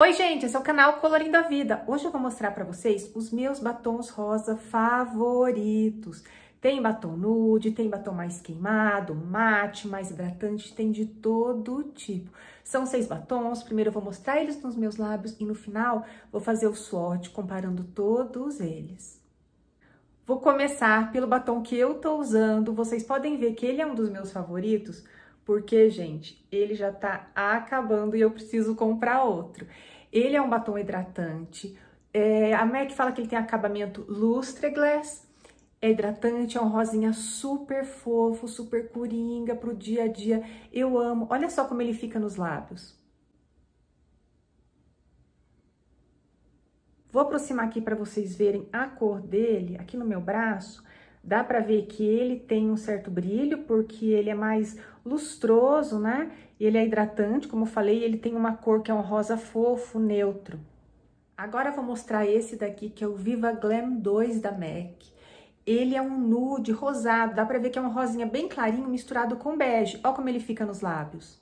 Oi gente, esse é o canal Colorindo a Vida. Hoje eu vou mostrar para vocês os meus batons rosa favoritos. Tem batom nude, tem batom mais queimado, mate, mais hidratante, tem de todo tipo. São seis batons, primeiro eu vou mostrar eles nos meus lábios e no final vou fazer o swatch comparando todos eles. Vou começar pelo batom que eu tô usando, vocês podem ver que ele é um dos meus favoritos, porque, gente, ele já tá acabando e eu preciso comprar outro. Ele é um batom hidratante. É, a MAC fala que ele tem acabamento Lustre Glass. É hidratante, é um rosinha super fofo, super coringa pro dia a dia. Eu amo. Olha só como ele fica nos lábios. Vou aproximar aqui para vocês verem a cor dele, aqui no meu braço. Dá para ver que ele tem um certo brilho, porque ele é mais lustroso, né? Ele é hidratante, como eu falei, ele tem uma cor que é um rosa fofo, neutro. Agora vou mostrar esse daqui, que é o Viva Glam 2 da MAC. Ele é um nude rosado, dá pra ver que é um rosinha bem clarinho misturado com bege. Olha como ele fica nos lábios.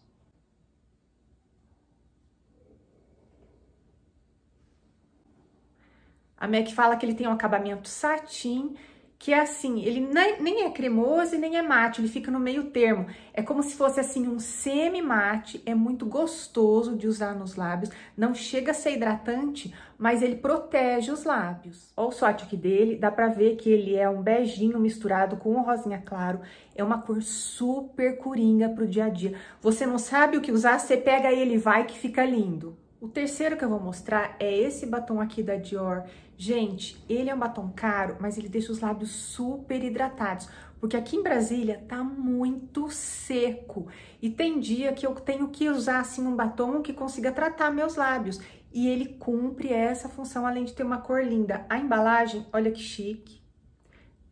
A MAC fala que ele tem um acabamento satin que é assim, ele nem é cremoso e nem é mate, ele fica no meio termo. É como se fosse assim um semi-mate, é muito gostoso de usar nos lábios, não chega a ser hidratante, mas ele protege os lábios. Olha o sorte aqui dele, dá pra ver que ele é um beijinho misturado com um rosinha claro, é uma cor super coringa pro dia a dia. Você não sabe o que usar, você pega ele e vai que fica lindo. O terceiro que eu vou mostrar é esse batom aqui da Dior. Gente, ele é um batom caro, mas ele deixa os lábios super hidratados, porque aqui em Brasília tá muito seco. E tem dia que eu tenho que usar assim um batom que consiga tratar meus lábios, e ele cumpre essa função além de ter uma cor linda. A embalagem, olha que chique.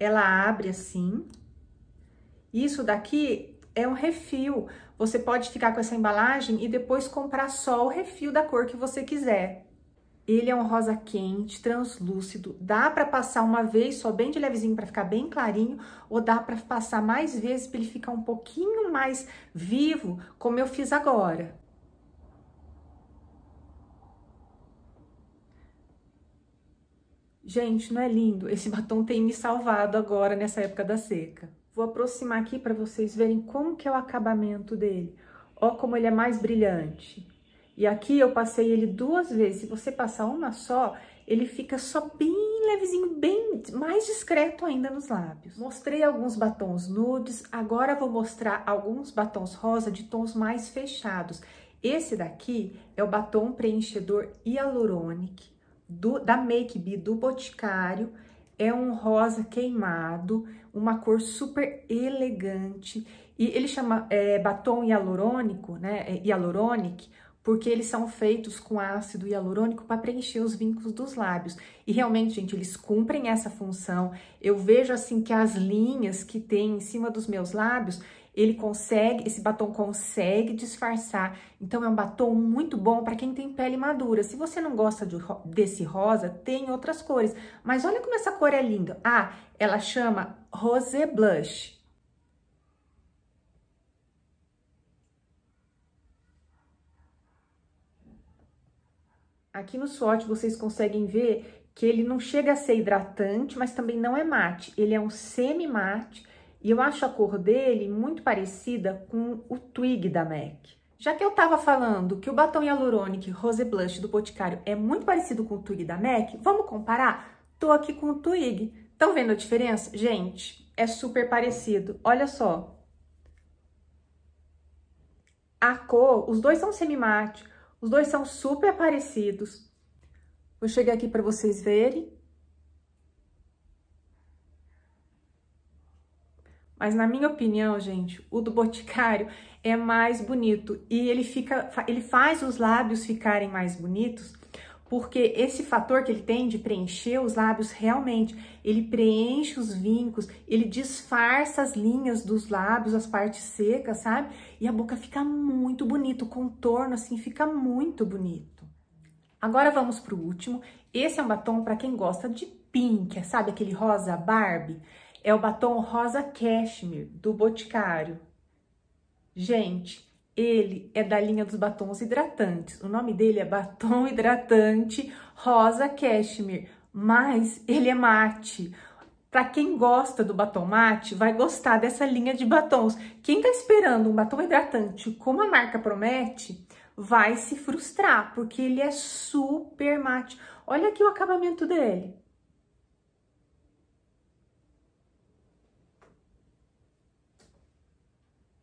Ela abre assim. Isso daqui é um refil. Você pode ficar com essa embalagem e depois comprar só o refil da cor que você quiser. Ele é um rosa quente, translúcido. Dá para passar uma vez só bem de levezinho para ficar bem clarinho, ou dá para passar mais vezes para ele ficar um pouquinho mais vivo, como eu fiz agora. Gente, não é lindo? Esse batom tem me salvado agora nessa época da seca. Vou aproximar aqui para vocês verem como que é o acabamento dele. Ó como ele é mais brilhante. E aqui eu passei ele duas vezes. Se você passar uma só, ele fica só bem levezinho, bem mais discreto ainda nos lábios. Mostrei alguns batons nudes, agora vou mostrar alguns batons rosa de tons mais fechados. Esse daqui é o batom preenchedor Hyaluronic do, da Make Be do Boticário. É um rosa queimado, uma cor super elegante. E ele chama é, batom hialurônico, né? É, Hialuronic, porque eles são feitos com ácido hialurônico para preencher os vínculos dos lábios. E realmente, gente, eles cumprem essa função. Eu vejo assim que as linhas que tem em cima dos meus lábios, ele consegue, esse batom consegue disfarçar. Então é um batom muito bom para quem tem pele madura. Se você não gosta de, desse rosa, tem outras cores. Mas olha como essa cor é linda. Ah, ela chama Rose Blush. Aqui no swatch, vocês conseguem ver que ele não chega a ser hidratante, mas também não é mate. Ele é um semi-mate e eu acho a cor dele muito parecida com o Twig da MAC. Já que eu estava falando que o batom Hyaluronic Rose Blush do Boticário é muito parecido com o Twig da MAC, vamos comparar? Tô aqui com o Twig. Estão vendo a diferença? Gente, é super parecido. Olha só. A cor, os dois são semi-mate, os dois são super parecidos. Vou chegar aqui para vocês verem. Mas na minha opinião, gente, o do Boticário é mais bonito e ele fica ele faz os lábios ficarem mais bonitos, porque esse fator que ele tem de preencher os lábios realmente, ele preenche os vincos, ele disfarça as linhas dos lábios, as partes secas, sabe? E a boca fica muito bonita, o contorno assim fica muito bonito. Agora vamos pro último. Esse é um batom para quem gosta de pink, sabe aquele rosa Barbie? é o batom rosa cashmere do Boticário. Gente, ele é da linha dos batons hidratantes. O nome dele é batom hidratante rosa cashmere, mas ele é mate. Para quem gosta do batom mate, vai gostar dessa linha de batons. Quem está esperando um batom hidratante como a marca promete, vai se frustrar, porque ele é super mate. Olha aqui o acabamento dele.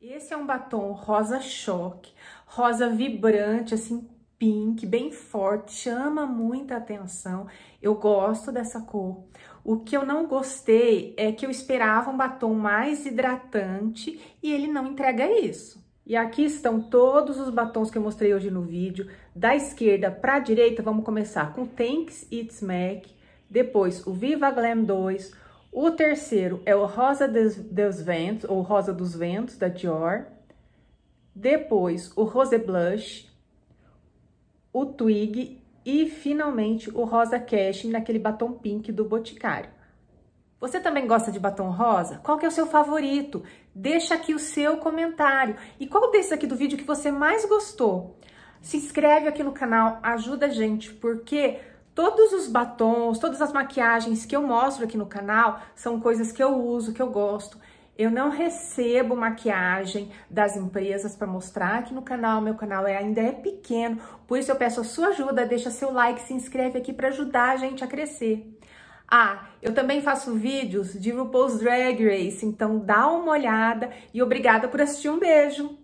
Esse é um batom rosa choque, rosa vibrante, assim, pink, bem forte, chama muita atenção. Eu gosto dessa cor. O que eu não gostei é que eu esperava um batom mais hidratante e ele não entrega isso. E aqui estão todos os batons que eu mostrei hoje no vídeo. Da esquerda para a direita, vamos começar com Thanks It's MAC, depois o Viva Glam 2, o terceiro é o Rosa dos Ventos, ou Rosa dos Ventos, da Dior. Depois, o Rose Blush, o Twig e, finalmente, o Rosa Cash, naquele batom pink do Boticário. Você também gosta de batom rosa? Qual que é o seu favorito? Deixa aqui o seu comentário. E qual desse aqui do vídeo que você mais gostou? Se inscreve aqui no canal, ajuda a gente, porque Todos os batons, todas as maquiagens que eu mostro aqui no canal são coisas que eu uso, que eu gosto. Eu não recebo maquiagem das empresas para mostrar aqui no canal. Meu canal é ainda é pequeno, por isso eu peço a sua ajuda. Deixa seu like, se inscreve aqui para ajudar a gente a crescer. Ah, eu também faço vídeos de RuPaul's Drag Race, então dá uma olhada e obrigada por assistir. Um beijo!